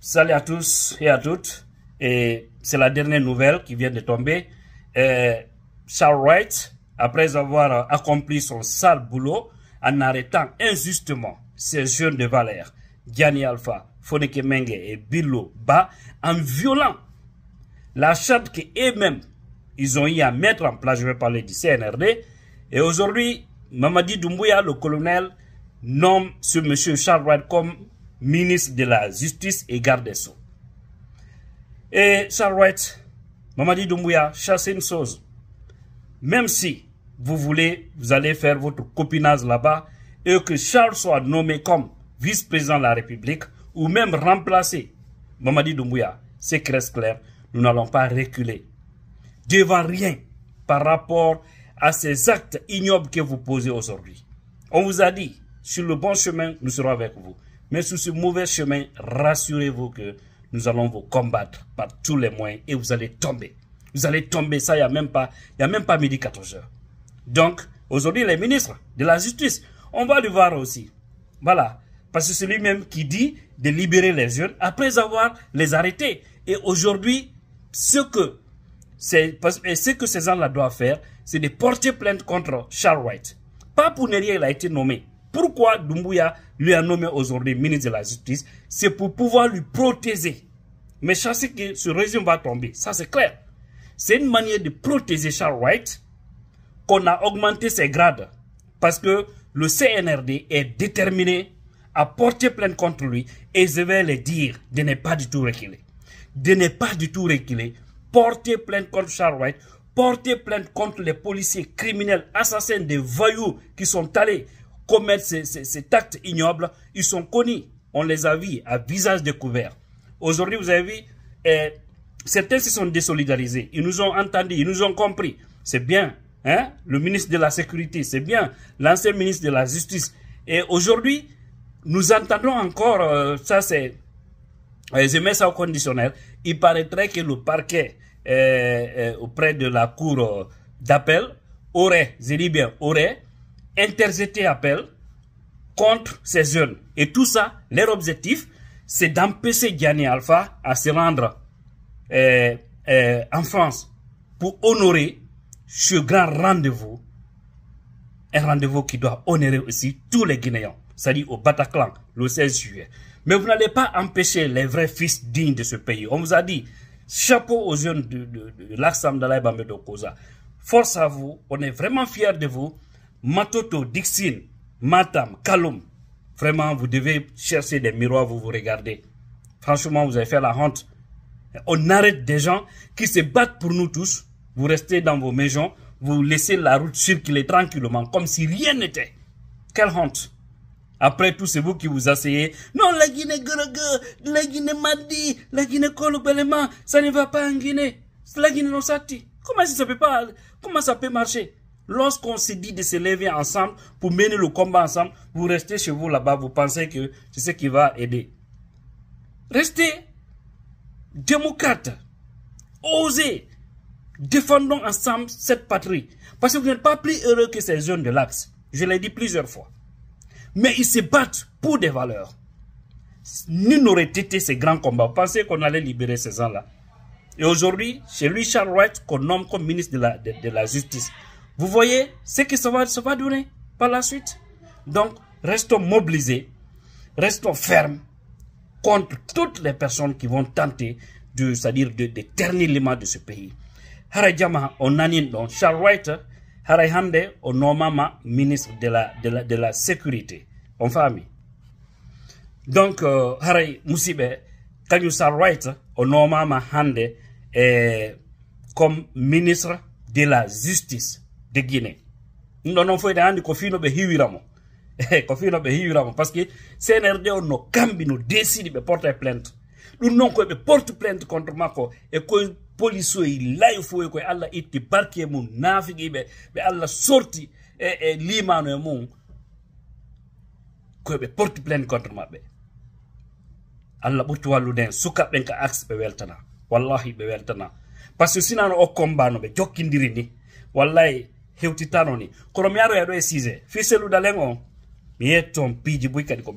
Salut à tous et à toutes. Et c'est la dernière nouvelle qui vient de tomber. Charles Wright, après avoir accompli son sale boulot en arrêtant injustement ces jeunes de Valère, Gianni Alpha, Foneke Menge et Billo Ba, en violant la charte qu'eux-mêmes, ils ont eu à mettre en place, je vais parler du CNRD. Et aujourd'hui, Mamadi Doumbouya, le colonel, nomme ce monsieur Charles Wright comme ministre de la Justice et garde des Sceaux. Et Charlotte, Mamadi Doumbouya, chassez une chose. Même si vous voulez, vous allez faire votre copinage là-bas et que Charles soit nommé comme vice-président de la République ou même remplacé Mamadi Doumbouya, c'est clair, nous n'allons pas reculer devant rien par rapport à ces actes ignobles que vous posez aujourd'hui. On vous a dit, sur le bon chemin, nous serons avec vous. Mais sur ce mauvais chemin, rassurez-vous que nous allons vous combattre par tous les moyens et vous allez tomber. Vous allez tomber, ça, il n'y a même pas, a même pas midi 14 heures. Donc, aujourd'hui, les ministres de la justice, on va le voir aussi. Voilà. Parce que c'est lui-même qui dit de libérer les jeunes après avoir les arrêtés. Et aujourd'hui, ce que, ce que ces gens-là doivent faire, c'est de porter plainte contre Charles White. Pas pour ne rien, il a été nommé. Pourquoi Dumbuya lui a nommé aujourd'hui ministre de la Justice C'est pour pouvoir lui protéger. Mais sais que ce régime va tomber, ça c'est clair. C'est une manière de protéger Charles White qu'on a augmenté ses grades. Parce que le CNRD est déterminé à porter plainte contre lui et je vais le dire de ne pas du tout reculer. De ne pas du tout reculer. Porter plainte contre Charles White, porter plainte contre les policiers criminels, assassins, des voyous qui sont allés commettre ces, ces, cet acte ignoble, ils sont connus. On les a vus à visage découvert. Aujourd'hui, vous avez vu, eh, certains se sont désolidarisés. Ils nous ont entendus, ils nous ont compris. C'est bien. Hein? Le ministre de la Sécurité, c'est bien. L'ancien ministre de la Justice. Et aujourd'hui, nous entendons encore, euh, ça c'est, euh, je mets ça au conditionnel, il paraîtrait que le parquet eh, eh, auprès de la cour euh, d'appel aurait, je dis bien aurait, interjeter appel contre ces jeunes. Et tout ça, leur objectif, c'est d'empêcher Gianni Alpha à se rendre euh, euh, en France pour honorer ce grand rendez-vous. Un rendez-vous qui doit honorer aussi tous les Guinéens, c'est-à-dire au Bataclan, le 16 juillet. Mais vous n'allez pas empêcher les vrais fils dignes de ce pays. On vous a dit, chapeau aux jeunes de, de, de, de Force à vous, on est vraiment fiers de vous. Matoto, Dixine, Matam, Kalum. Vraiment, vous devez chercher des miroirs, vous vous regardez. Franchement, vous avez fait la honte. On arrête des gens qui se battent pour nous tous. Vous restez dans vos maisons, vous laissez la route circuler tranquillement, comme si rien n'était. Quelle honte après tout, c'est vous qui vous asseyez. Non, la Guinée Guinée, la Guinée Madi, la Guinée Kolobelema, ça ne va pas en Guinée. La Guinée Nosati. Comment ça peut pas, comment ça peut marcher? Lorsqu'on se dit de se lever ensemble pour mener le combat ensemble, vous restez chez vous là-bas, vous pensez que c'est ce qui va aider. Restez démocrate. Osez. Défendons ensemble cette patrie. Parce que vous n'êtes pas plus heureux que ces jeunes de l'Axe. Je l'ai dit plusieurs fois. Mais ils se battent pour des valeurs. Nul n'aurait été ces grands combats. Pensez qu'on allait libérer ces gens-là. Et aujourd'hui, lui Charles Wright qu'on nomme comme ministre de la Justice. Vous voyez ce qui se va, se va donner par la suite. Donc, restons mobilisés, restons fermes contre toutes les personnes qui vont tenter de, c'est-à-dire de, de ternir l'image de ce pays. Harajama Onanin, donc Charles White, Harajande Onomama, ministre de la, de la, de la Sécurité. en famille. Donc, euh, Haray Musibe, Kanyu Charles White, Onomama Hande, comme ministre de la Justice. de guinée ɗum ɗo noon foyde anndi ko fiino ɓe hiwiramo e ko fiino ɓe hiwiramo par ce que cnrd on no kamɓi no décide ɓe porte plainte ɗum noon koyeɓe porte plainte contre makko e koye police oyi layo foyi koye allah itti barke mum naafiqiɓe ɓe allah sorti e e limano e mum koyeɓe porte plainte contre maɓɓe allah ɓurti wallude hen sukaɓe ka axe ɓe weltana wallahi ɓe weltana par ce que sinano o combat no ɓe jokkidiri ni wallayi hewtitanoni tanoni koromiaro yaɗo e sise fiselu dalengo mi yetton piiji buy kadi ko